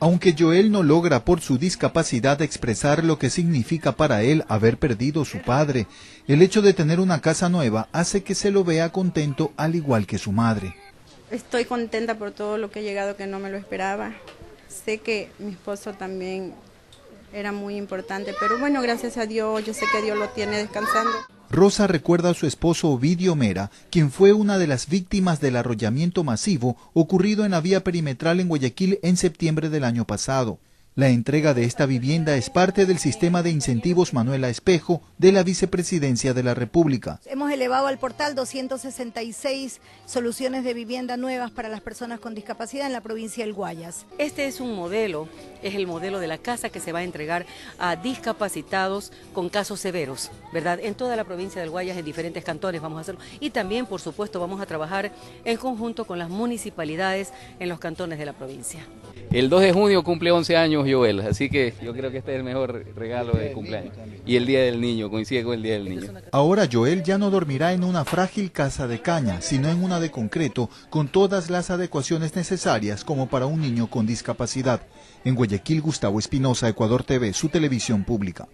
Aunque Joel no logra por su discapacidad expresar lo que significa para él haber perdido su padre, el hecho de tener una casa nueva hace que se lo vea contento al igual que su madre. Estoy contenta por todo lo que ha llegado que no me lo esperaba. Sé que mi esposo también era muy importante, pero bueno, gracias a Dios, yo sé que Dios lo tiene descansando. Rosa recuerda a su esposo Ovidio Mera, quien fue una de las víctimas del arrollamiento masivo ocurrido en la vía perimetral en Guayaquil en septiembre del año pasado. La entrega de esta vivienda es parte del sistema de incentivos Manuela Espejo de la Vicepresidencia de la República. Hemos elevado al portal 266 soluciones de vivienda nuevas para las personas con discapacidad en la provincia del Guayas. Este es un modelo, es el modelo de la casa que se va a entregar a discapacitados con casos severos, ¿verdad? En toda la provincia del Guayas, en diferentes cantones vamos a hacerlo. Y también, por supuesto, vamos a trabajar en conjunto con las municipalidades en los cantones de la provincia. El 2 de junio cumple 11 años Joel, así que yo creo que este es el mejor regalo de cumpleaños. Y el Día del Niño, coincide con el Día del Niño. Ahora Joel ya no dormirá en una frágil casa de caña, sino en una de concreto, con todas las adecuaciones necesarias como para un niño con discapacidad. En Guayaquil, Gustavo Espinosa, Ecuador TV, su televisión pública.